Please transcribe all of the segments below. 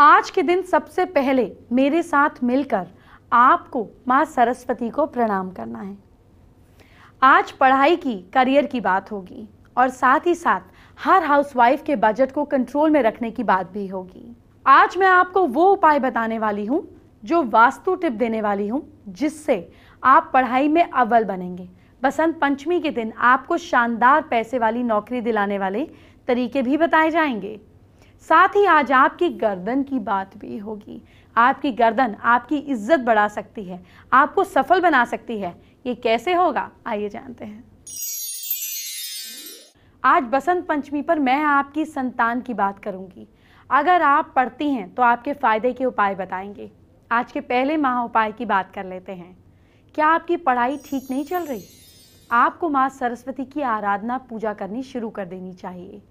आज के दिन सबसे पहले मेरे साथ मिलकर आपको माँ सरस्वती को प्रणाम करना है आज पढ़ाई की करियर की बात होगी और साथ ही साथ हर हाउसवाइफ के बजट को कंट्रोल में रखने की बात भी होगी आज मैं आपको वो उपाय बताने वाली हूँ जो वास्तु टिप देने वाली हूँ जिससे आप पढ़ाई में अव्वल बनेंगे बसंत पंचमी के दिन आपको शानदार पैसे वाली नौकरी दिलाने वाले तरीके भी बताए जाएंगे साथ ही आज आपकी गर्दन की बात भी होगी आपकी गर्दन आपकी इज्जत बढ़ा सकती है आपको सफल बना सकती है ये कैसे होगा आइए जानते हैं आज बसंत पंचमी पर मैं आपकी संतान की बात करूंगी अगर आप पढ़ती हैं तो आपके फ़ायदे के उपाय बताएंगे आज के पहले माह उपाय की बात कर लेते हैं क्या आपकी पढ़ाई ठीक नहीं चल रही आपको माँ सरस्वती की आराधना पूजा करनी शुरू कर देनी चाहिए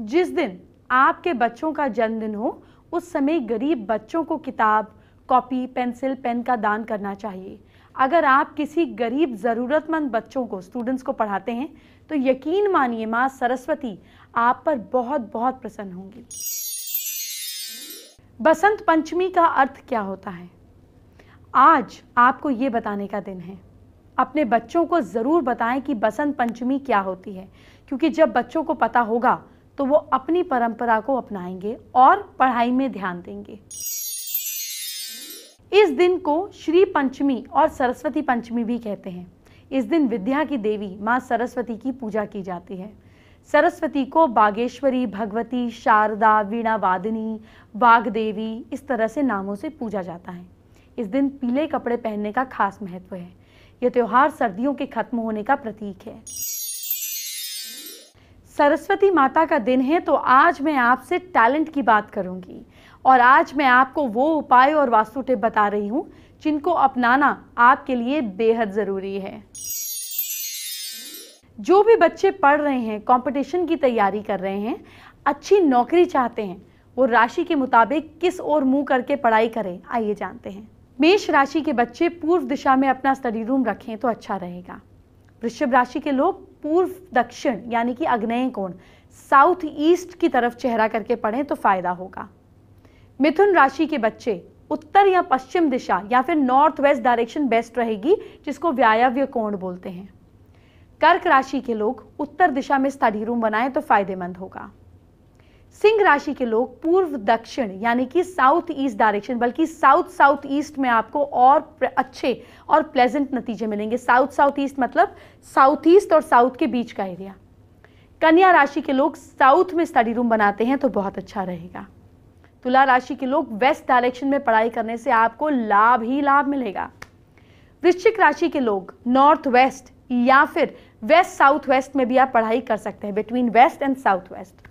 जिस दिन आपके बच्चों का जन्मदिन हो उस समय गरीब बच्चों को किताब कॉपी पेंसिल पेन का दान करना चाहिए अगर आप किसी गरीब ज़रूरतमंद बच्चों को स्टूडेंट्स को पढ़ाते हैं तो यकीन मानिए माँ सरस्वती आप पर बहुत बहुत प्रसन्न होंगी बसंत पंचमी का अर्थ क्या होता है आज आपको ये बताने का दिन है अपने बच्चों को ज़रूर बताएं कि बसंत पंचमी क्या होती है क्योंकि जब बच्चों को पता होगा तो वो अपनी परंपरा को अपनाएंगे और पढ़ाई में ध्यान देंगे इस दिन को श्री पंचमी और सरस्वती पंचमी भी कहते हैं इस दिन विद्या की देवी माँ सरस्वती की पूजा की जाती है सरस्वती को बागेश्वरी भगवती शारदा वीणा वादिनी बाग देवी इस तरह से नामों से पूजा जाता है इस दिन पीले कपड़े पहनने का खास महत्व है यह त्यौहार सर्दियों के खत्म होने का प्रतीक है सरस्वती माता का दिन है तो आज मैं आपसे टैलेंट की बात करूंगी और आज मैं आपको वो उपाय और वास्तु टिप बता रही हूँ जिनको अपनाना आपके लिए बेहद ज़रूरी है जो भी बच्चे पढ़ रहे हैं कंपटीशन की तैयारी कर रहे हैं अच्छी नौकरी चाहते हैं वो राशि के मुताबिक किस ओर मुंह करके पढ़ाई करें आइए जानते हैं मेष राशि के बच्चे पूर्व दिशा में अपना स्टडी रूम रखें तो अच्छा रहेगा वृषभ राशि के लोग पूर्व दक्षिण यानी कि अग्नेय कोण साउथ ईस्ट की तरफ चेहरा करके पढ़ें तो फायदा होगा मिथुन राशि के बच्चे उत्तर या पश्चिम दिशा या फिर नॉर्थ वेस्ट डायरेक्शन बेस्ट रहेगी जिसको व्यायव्य कोण बोलते हैं कर्क राशि के लोग उत्तर दिशा में स्टडी रूम बनाएं तो फायदेमंद होगा सिंह राशि के लोग पूर्व दक्षिण यानी कि साउथ ईस्ट डायरेक्शन बल्कि साउथ साउथ ईस्ट में आपको और अच्छे और प्लेजेंट नतीजे मिलेंगे साउथ साउथ ईस्ट मतलब साउथ ईस्ट और साउथ के बीच का एरिया कन्या राशि के लोग साउथ में स्टडी रूम बनाते हैं तो बहुत अच्छा रहेगा तुला राशि के लोग वेस्ट डायरेक्शन में पढ़ाई करने से आपको लाभ ही लाभ मिलेगा वृश्चिक राशि के लोग नॉर्थ वेस्ट या फिर वेस्ट साउथ वेस्ट में भी आप पढ़ाई कर सकते हैं between west and south west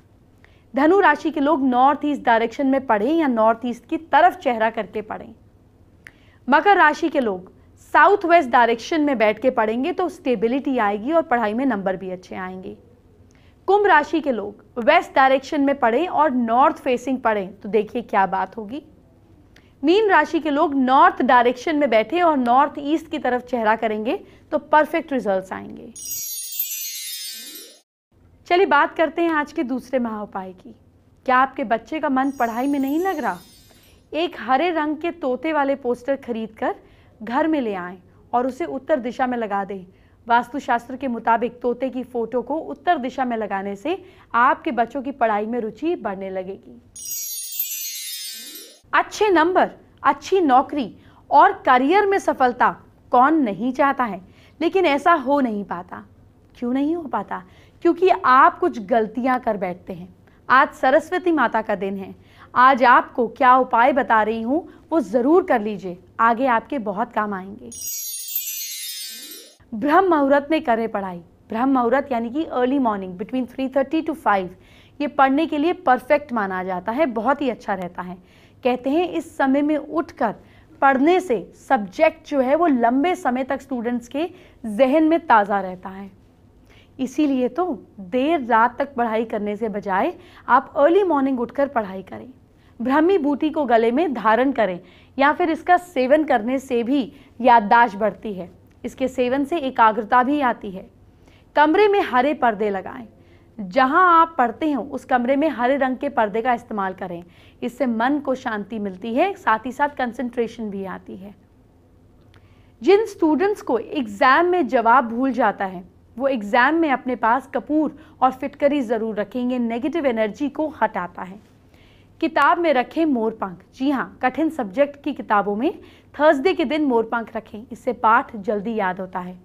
धनु राशि के लोग नॉर्थ ईस्ट डायरेक्शन में पढ़ें या नॉर्थ ईस्ट की तरफ चेहरा करके पढ़ें मकर राशि के लोग साउथ वेस्ट डायरेक्शन में बैठ के पढ़ेंगे तो स्टेबिलिटी आएगी और पढ़ाई में नंबर भी अच्छे आएंगे कुंभ राशि के लोग वेस्ट डायरेक्शन में पढ़ें और नॉर्थ फेसिंग पढ़ें तो देखिए क्या बात होगी मीन राशि के लोग नॉर्थ डायरेक्शन में बैठे और नॉर्थ ईस्ट की तरफ चेहरा करेंगे तो परफेक्ट रिजल्ट्स आएंगे चलिए बात करते हैं आज के दूसरे महा उपाय की क्या आपके बच्चे का मन पढ़ाई में नहीं लग रहा एक हरे रंग के तोते वाले पोस्टर खरीद कर घर में ले आएं और उसे उत्तर दिशा में लगा दें वास्तुशास्त्र के मुताबिक तोते की फ़ोटो को उत्तर दिशा में लगाने से आपके बच्चों की पढ़ाई में रुचि बढ़ने लगेगी अच्छे नंबर अच्छी नौकरी और करियर में सफलता कौन नहीं चाहता है लेकिन ऐसा हो नहीं पाता क्यों नहीं हो पाता क्योंकि आप कुछ गलतियां कर बैठते हैं आज सरस्वती माता का दिन है आज आपको क्या उपाय बता रही हूँ वो ज़रूर कर लीजिए आगे आपके बहुत काम आएंगे ब्रह्म मुहूर्त में करें पढ़ाई ब्रह्म मुहूर्त यानी कि early morning between three thirty to five ये पढ़ने के लिए परफेक्ट माना जाता है बहुत ही अच्छा रहता है कहते हैं इस समय में उठकर पढ़ने से सब्जेक्ट जो है वो लंबे समय तक स्टूडेंट्स के जहन में ताज़ा रहता है इसीलिए तो देर रात तक पढ़ाई करने से बजाय आप अर्ली मॉर्निंग उठकर पढ़ाई करें ब्रह्मी बूटी को गले में धारण करें या फिर इसका सेवन करने से भी याददाश्त बढ़ती है इसके सेवन से एकाग्रता भी आती है कमरे में हरे पर्दे लगाएं जहां आप पढ़ते हो उस कमरे में हरे रंग के पर्दे का इस्तेमाल करें इससे मन को शांति मिलती है साथ ही साथ कंसंट्रेशन भी आती है जिन स्टूडेंट्स को एग्ज़ाम में जवाब भूल जाता है वो एग्ज़ाम में अपने पास कपूर और फिटकरी ज़रूर रखेंगे नेगेटिव एनर्जी को हटाता है किताब में रखें मोरपंख जी हाँ कठिन सब्जेक्ट की किताबों में थर्सडे के दिन मोरपंख रखें इससे पाठ जल्दी याद होता है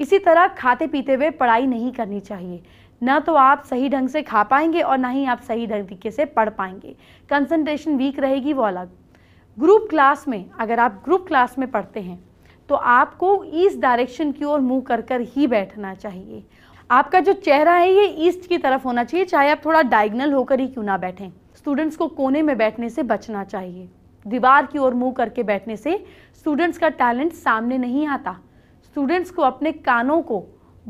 इसी तरह खाते पीते हुए पढ़ाई नहीं करनी चाहिए ना तो आप सही ढंग से खा पाएंगे और ना ही आप सही तरीके से पढ़ पाएंगे कंसंट्रेशन वीक रहेगी वो अलग ग्रुप क्लास में अगर आप ग्रुप क्लास में पढ़ते हैं तो आपको ईस्ट डायरेक्शन की ओर मुंह कर कर ही बैठना चाहिए आपका जो चेहरा है ये ईस्ट की तरफ होना चाहिए चाहे आप थोड़ा डायगनल होकर ही क्यों ना बैठें स्टूडेंट्स को कोने में बैठने से बचना चाहिए दीवार की ओर मुंह करके बैठने से स्टूडेंट्स का टैलेंट सामने नहीं आता स्टूडेंट्स को अपने कानों को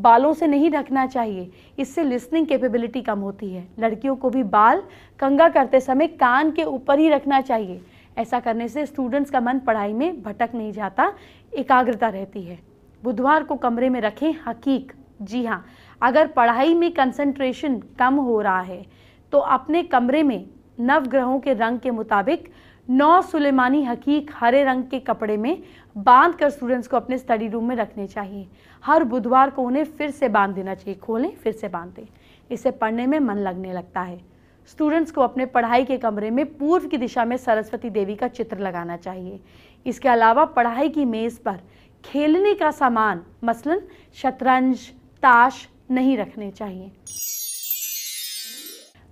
बालों से नहीं ढकना चाहिए इससे लिसनिंग कैपेबिलिटी कम होती है लड़कियों को भी बाल कंगा करते समय कान के ऊपर ही रखना चाहिए ऐसा करने से स्टूडेंट्स का मन पढ़ाई में भटक नहीं जाता एकाग्रता रहती है बुधवार को कमरे में रखें हकीक जी हाँ अगर पढ़ाई में कंसंट्रेशन कम हो रहा है तो अपने कमरे में नवग्रहों के रंग के मुताबिक नौ सुलेमानी हकीक हरे रंग के कपड़े में बांध कर स्टूडेंट्स को अपने स्टडी रूम में रखने चाहिए हर बुधवार को उन्हें फिर से बांध देना चाहिए खोलें फिर से बांध दें इसे पढ़ने में मन लगने लगता है स्टूडेंट्स को अपने पढ़ाई के कमरे में पूर्व की दिशा में सरस्वती देवी का चित्र लगाना चाहिए इसके अलावा पढ़ाई की मेज़ पर खेलने का सामान मसलन शतरंज ताश नहीं रखने चाहिए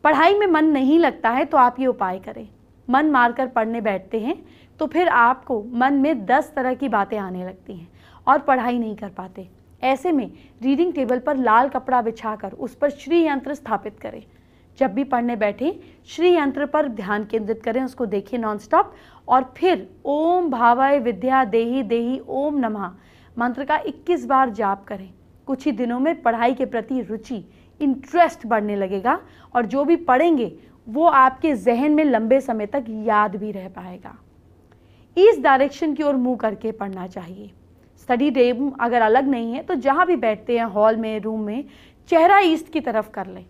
पढ़ाई में मन नहीं लगता है तो आप ये उपाय करें मन मारकर पढ़ने बैठते हैं तो फिर आपको मन में दस तरह की बातें आने लगती हैं और पढ़ाई नहीं कर पाते ऐसे में रीडिंग टेबल पर लाल कपड़ा बिछाकर उस पर श्री यंत्र स्थापित करें जब भी पढ़ने बैठें श्री यंत्र पर ध्यान केंद्रित करें उसको देखें नॉनस्टॉप और फिर ओम भावाय विद्या देही देही ओम नमः मंत्र का 21 बार जाप करें कुछ ही दिनों में पढ़ाई के प्रति रुचि इंटरेस्ट बढ़ने लगेगा और जो भी पढ़ेंगे वो आपके जहन में लंबे समय तक याद भी रह पाएगा इस डायरेक्शन की ओर मुंह करके पढ़ना चाहिए स्टडी डे अगर अलग नहीं है तो जहाँ भी बैठते हैं हॉल में रूम में चेहरा ईस्ट की तरफ कर लें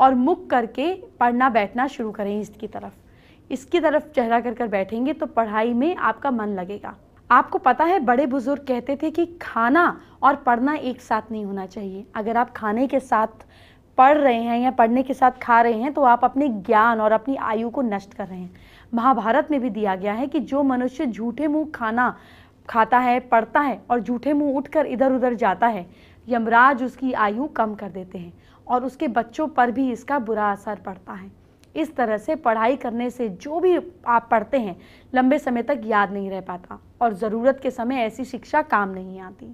और मुख करके पढ़ना बैठना शुरू करें इसकी तरफ इसकी तरफ चेहरा कर कर बैठेंगे तो पढ़ाई में आपका मन लगेगा आपको पता है बड़े बुज़ुर्ग कहते थे कि खाना और पढ़ना एक साथ नहीं होना चाहिए अगर आप खाने के साथ पढ़ रहे हैं या पढ़ने के साथ खा रहे हैं तो आप अपने ज्ञान और अपनी आयु को नष्ट कर रहे हैं महाभारत में भी दिया गया है कि जो मनुष्य झूठे मुँह खाना खाता है पढ़ता है और झूठे मुँह उठकर इधर उधर जाता है यमराज उसकी आयु कम कर देते हैं और उसके बच्चों पर भी इसका बुरा असर पड़ता है इस तरह से पढ़ाई करने से जो भी आप पढ़ते हैं लंबे समय तक याद नहीं रह पाता और ज़रूरत के समय ऐसी शिक्षा काम नहीं आती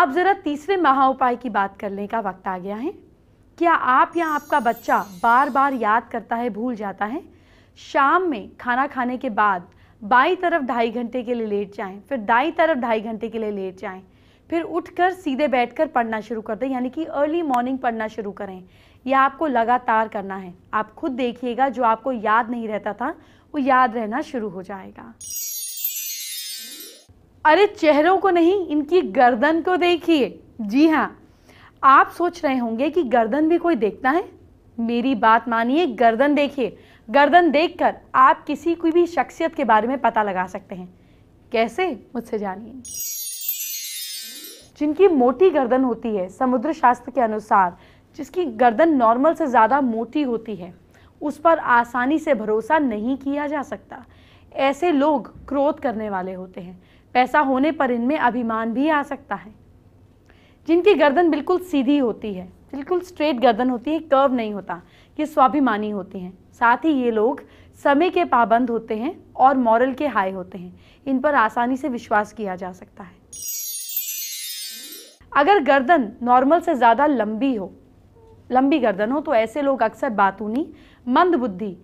अब ज़रा तीसरे महा उपाय की बात करने का वक्त आ गया है क्या आप या आपका बच्चा बार बार याद करता है भूल जाता है शाम में खाना खाने के बाद बाई तरफ ढाई घंटे के लिए लेट जाएं फिर दाई तरफ ढाई घंटे के लिए लेट जाएं फिर उठकर सीधे बैठकर पढ़ना शुरू कर दें यानी कि अर्ली मॉर्निंग पढ़ना शुरू करें यह आपको लगातार करना है आप खुद देखिएगा जो आपको याद नहीं रहता था वो याद रहना शुरू हो जाएगा अरे चेहरों को नहीं इनकी गर्दन को देखिए जी हाँ आप सोच रहे होंगे कि गर्दन भी कोई देखता है मेरी बात मानिए गर्दन देखिए गर्दन देखकर आप किसी कोई भी शख्सियत के बारे में पता लगा सकते हैं कैसे मुझसे जानिए जिनकी मोटी गर्दन होती है समुद्र शास्त्र के अनुसार जिसकी गर्दन नॉर्मल से ज़्यादा मोटी होती है उस पर आसानी से भरोसा नहीं किया जा सकता ऐसे लोग क्रोध करने वाले होते हैं पैसा होने पर इनमें अभिमान भी आ सकता है जिनकी गर्दन बिल्कुल सीधी होती है बिल्कुल स्ट्रेट गर्दन होती है कर्व नहीं होता ये स्वाभिमानी होते हैं साथ ही ये लोग समय के पाबंद होते हैं और मॉरल के हाई होते हैं इन पर आसानी से विश्वास किया जा सकता है अगर गर्दन नॉर्मल से ज़्यादा लंबी हो लंबी गर्दन हो तो ऐसे लोग अक्सर बातूनी मंद बुद्धि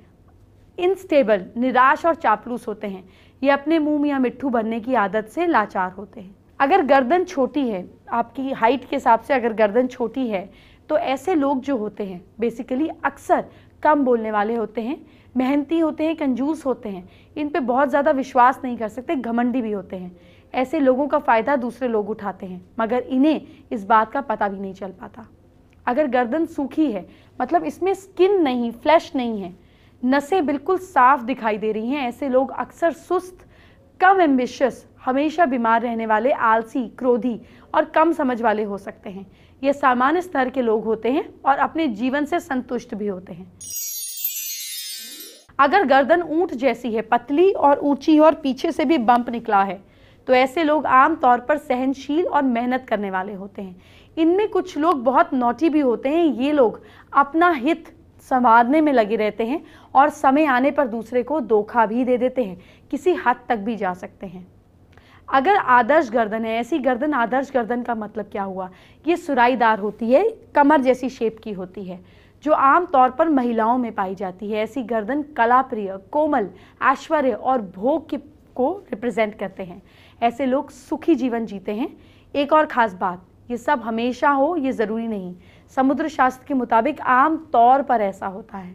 इनस्टेबल निराश और चापलूस होते हैं ये अपने मुंह या मिट्ठू भरने की आदत से लाचार होते हैं अगर गर्दन छोटी है आपकी हाइट के हिसाब से अगर गर्दन छोटी है तो ऐसे लोग जो होते हैं बेसिकली अक्सर कम बोलने वाले होते हैं मेहनती होते हैं कंजूस होते हैं इन पर बहुत ज़्यादा विश्वास नहीं कर सकते घमंडी भी होते हैं ऐसे लोगों का फ़ायदा दूसरे लोग उठाते हैं मगर इन्हें इस बात का पता भी नहीं चल पाता अगर गर्दन सूखी है मतलब इसमें स्किन नहीं फ्लैश नहीं है नसें बिल्कुल साफ दिखाई दे रही हैं ऐसे लोग अक्सर सुस्त कम एम्बिशियस हमेशा बीमार रहने वाले आलसी क्रोधी और कम समझ वाले हो सकते हैं ये सामान्य स्तर के लोग होते हैं और अपने जीवन से संतुष्ट भी होते हैं अगर गर्दन ऊंट जैसी है पतली और ऊंची और पीछे से भी बंप निकला है तो ऐसे लोग आमतौर पर सहनशील और मेहनत करने वाले होते हैं इनमें कुछ लोग बहुत नोटी भी होते हैं ये लोग अपना हित संवारने में लगे रहते हैं और समय आने पर दूसरे को धोखा भी दे देते हैं किसी हद तक भी जा सकते हैं अगर आदर्श गर्दन है ऐसी गर्दन आदर्श गर्दन का मतलब क्या हुआ ये सुराईदार होती है कमर जैसी शेप की होती है जो आमतौर पर महिलाओं में पाई जाती है ऐसी गर्दन कलाप्रिय कोमल ऐश्वर्य और भोग के को रिप्रेजेंट करते हैं ऐसे लोग सुखी जीवन जीते हैं एक और ख़ास बात ये सब हमेशा हो ये ज़रूरी नहीं समुद्र शास्त्र के मुताबिक आम तौर पर ऐसा होता है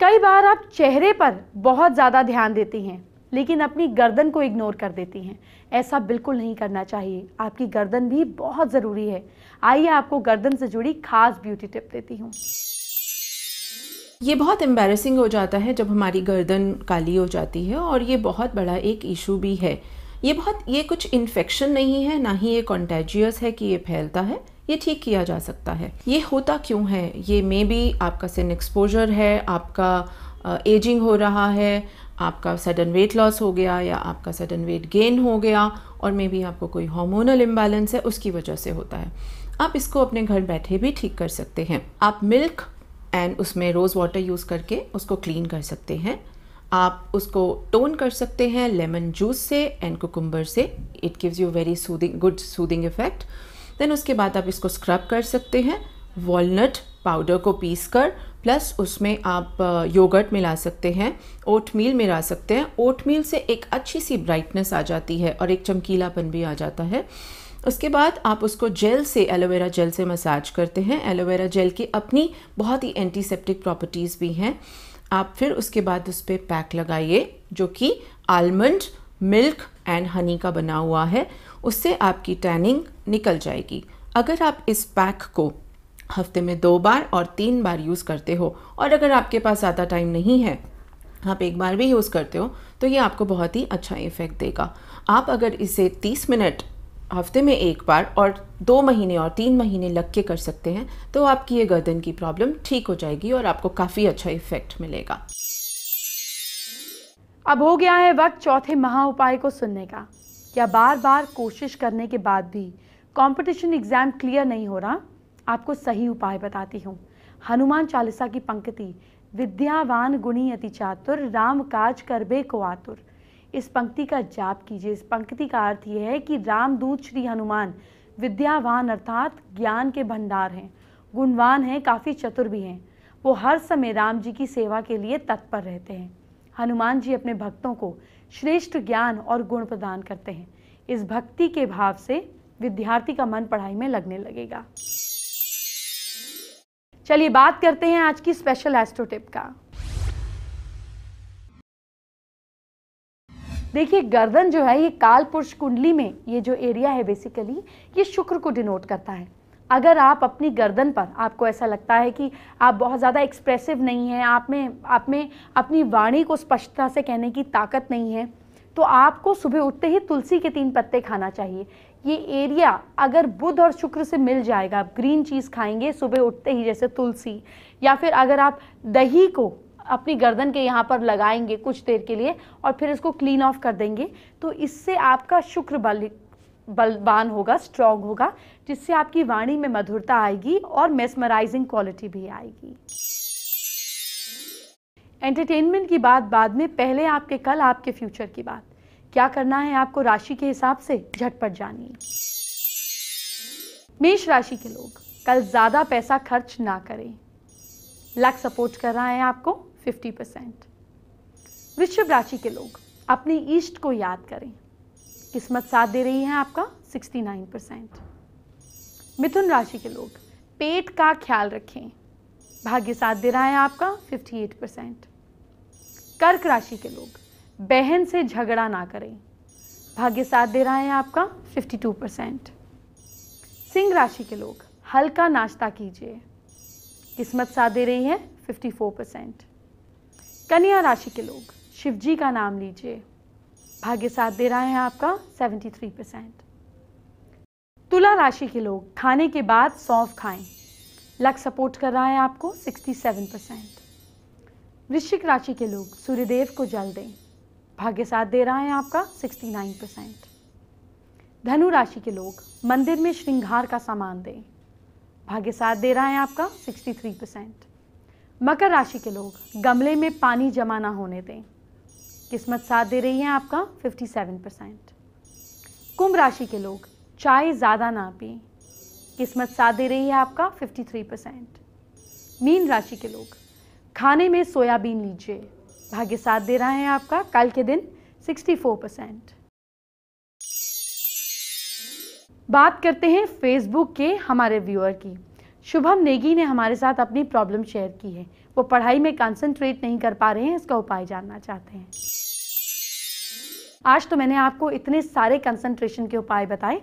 कई बार आप चेहरे पर बहुत ज़्यादा ध्यान देती हैं लेकिन अपनी गर्दन को इग्नोर कर देती हैं ऐसा बिल्कुल नहीं करना चाहिए आपकी गर्दन भी बहुत ज़रूरी है आइए आपको गर्दन से जुड़ी खास ब्यूटी टिप देती हूँ ये बहुत एम्बेरसिंग हो जाता है जब हमारी गर्दन काली हो जाती है और ये बहुत बड़ा एक इशू भी है ये बहुत ये कुछ इन्फेक्शन नहीं है ना ही ये कॉन्टेजियस है कि ये फैलता है ये ठीक किया जा सकता है ये होता क्यों है ये मे बी आपका सिन एक्सपोजर है आपका एजिंग हो रहा है आपका सडन वेट लॉस हो गया या आपका सडन वेट गेन हो गया और मे बी आपको कोई हार्मोनल इम्बैलेंस है उसकी वजह से होता है आप इसको अपने घर बैठे भी ठीक कर सकते हैं आप मिल्क एंड उसमें रोज़ वाटर यूज़ करके उसको क्लीन कर सकते हैं आप उसको टोन कर सकते हैं लेमन जूस से एंड कुकुम्बर से it gives you very soothing good soothing effect then उसके बाद आप इसको स्क्रब कर सकते हैं वॉलनट पाउडर को पीस कर प्लस उसमें आप योगर्ट uh, मिला सकते हैं ओट मील मिला सकते हैं ओट मील से एक अच्छी सी ब्राइटनेस आ जाती है और एक चमकीलापन भी आ जाता है उसके बाद आप उसको जेल से एलोवेरा जेल से मसाज करते हैं एलोवेरा जेल की अपनी बहुत ही एंटीसेप्टिक प्रॉपर्टीज़ भी हैं आप फिर उसके बाद उस पर पैक लगाइए जो कि आलमंड मिल्क एंड हनी का बना हुआ है उससे आपकी टैनिंग निकल जाएगी अगर आप इस पैक को हफ्ते में दो बार और तीन बार यूज़ करते हो और अगर आपके पास ज़्यादा टाइम नहीं है आप एक बार भी यूज़ करते हो तो ये आपको बहुत ही अच्छा इफ़ेक्ट देगा आप अगर इसे 30 मिनट हफ्ते में एक बार और दो महीने और तीन महीने लग के कर सकते हैं तो आपकी ये गर्दन की प्रॉब्लम ठीक हो जाएगी और आपको काफ़ी अच्छा इफेक्ट मिलेगा अब हो गया है वक्त चौथे महा उपाय को सुनने का क्या बार बार कोशिश करने के बाद भी कंपटीशन एग्ज़ाम क्लियर नहीं हो रहा आपको सही उपाय बताती हूँ हनुमान चालीसा की पंक्ति विद्यावान गुणी अति चातुर राम काज करबे को आतुर इस पंक्ति का जाप कीजिए इस पंक्ति का अर्थ यह है कि रामदूत श्री हनुमान विद्यावान अर्थात ज्ञान के भंडार हैं गुणवान हैं काफ़ी चतुर भी हैं वो हर समय राम जी की सेवा के लिए तत्पर रहते हैं हनुमान जी अपने भक्तों को श्रेष्ठ ज्ञान और गुण प्रदान करते हैं इस भक्ति के भाव से विद्यार्थी का मन पढ़ाई में लगने लगेगा चलिए बात करते हैं आज की स्पेशल एस्ट्रो टिप का देखिए गर्दन जो है ये काल पुरुष कुंडली में ये जो एरिया है बेसिकली ये शुक्र को डिनोट करता है अगर आप अपनी गर्दन पर आपको ऐसा लगता है कि आप बहुत ज़्यादा एक्सप्रेसिव नहीं हैं आप में आप में अपनी वाणी को स्पष्टता से कहने की ताकत नहीं है तो आपको सुबह उठते ही तुलसी के तीन पत्ते खाना चाहिए ये एरिया अगर बुध और शुक्र से मिल जाएगा आप ग्रीन चीज़ खाएंगे सुबह उठते ही जैसे तुलसी या फिर अगर आप दही को अपनी गर्दन के यहाँ पर लगाएंगे कुछ देर के लिए और फिर इसको क्लीन ऑफ कर देंगे तो इससे आपका शुक्र बल बलवान होगा स्ट्रांग होगा जिससे आपकी वाणी में मधुरता आएगी और मेसमराइजिंग क्वालिटी भी आएगी एंटरटेनमेंट की बात बाद में पहले आपके कल आपके फ्यूचर की बात क्या करना है आपको राशि के हिसाब से झटपट जानिए मेष राशि के लोग कल ज़्यादा पैसा खर्च ना करें लक सपोर्ट कर रहा है आपको 50 परसेंट वृषभ राशि के लोग अपने ईष्ट को याद करें किस्मत साथ दे रही है आपका 69 परसेंट मिथुन राशि के लोग पेट का ख्याल रखें भाग्य साथ दे रहा है आपका 58 परसेंट कर्क राशि के लोग बहन से झगड़ा ना करें भाग्य साथ दे रहा है आपका 52 परसेंट सिंह राशि के लोग हल्का नाश्ता कीजिए किस्मत साथ दे रही है 54 परसेंट कन्या राशि के लोग शिव जी का नाम लीजिए भाग्य साथ दे रहा है आपका 73 परसेंट तुला राशि के लोग खाने के बाद सौंफ खाएं लक सपोर्ट कर रहा है आपको 67 परसेंट वृश्चिक राशि के लोग सूर्यदेव को जल दें भाग्य साथ दे रहा है आपका 69 परसेंट धनु राशि के लोग मंदिर में श्रृंगार का सामान दें भाग्य साथ दे रहा है आपका 63 परसेंट मकर राशि के लोग गमले में पानी जमा ना होने दें किस्मत साथ दे रही है आपका 57 परसेंट कुंभ राशि के लोग चाय ज़्यादा ना पी किस्मत साथ दे रही है आपका 53 परसेंट मीन राशि के लोग खाने में सोयाबीन लीजिए भाग्य साथ दे रहा है आपका कल के दिन 64 परसेंट बात करते हैं फेसबुक के हमारे व्यूअर की शुभम नेगी ने हमारे साथ अपनी प्रॉब्लम शेयर की है वो पढ़ाई में कंसंट्रेट नहीं कर पा रहे हैं इसका उपाय जानना चाहते हैं आज तो मैंने आपको इतने सारे कंसंट्रेशन के उपाय बताए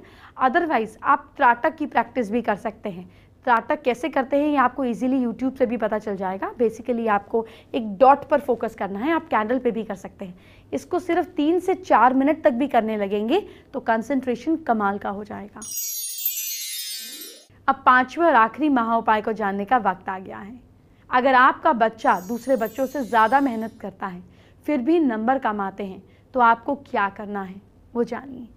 अदरवाइज आप त्राटक की प्रैक्टिस भी कर सकते हैं त्राटक कैसे करते हैं ये आपको इजीली यूट्यूब से भी पता चल जाएगा बेसिकली आपको एक डॉट पर फोकस करना है आप कैंडल पे भी कर सकते हैं इसको सिर्फ तीन से चार मिनट तक भी करने लगेंगे तो कंसंट्रेशन कमाल का हो जाएगा अब पांचवें और आखिरी महा उपाय को जानने का वक्त आ गया है अगर आपका बच्चा दूसरे बच्चों से ज़्यादा मेहनत करता है फिर भी नंबर कमाते हैं तो आपको क्या करना है वो जानिए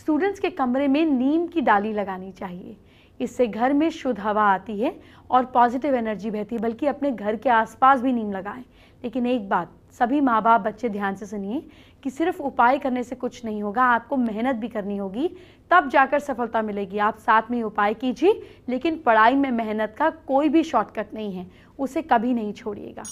स्टूडेंट्स के कमरे में नीम की डाली लगानी चाहिए इससे घर में शुद्ध हवा आती है और पॉजिटिव एनर्जी बहती है बल्कि अपने घर के आसपास भी नीम लगाएं लेकिन एक बात सभी माँ बाप बच्चे ध्यान से सुनिए कि सिर्फ उपाय करने से कुछ नहीं होगा आपको मेहनत भी करनी होगी तब जाकर सफलता मिलेगी आप साथ में उपाय कीजिए लेकिन पढ़ाई में मेहनत का कोई भी शॉर्टकट नहीं है उसे कभी नहीं छोड़िएगा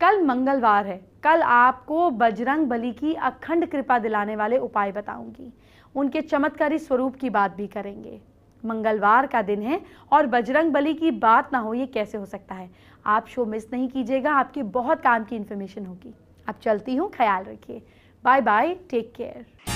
कल मंगलवार है कल आपको बजरंग बली की अखंड कृपा दिलाने वाले उपाय बताऊंगी उनके चमत्कारी स्वरूप की बात भी करेंगे मंगलवार का दिन है और बजरंग बली की बात ना हो ये कैसे हो सकता है आप शो मिस नहीं कीजिएगा आपके बहुत काम की इन्फॉर्मेशन होगी अब चलती हूँ ख्याल रखिए बाय बाय टेक केयर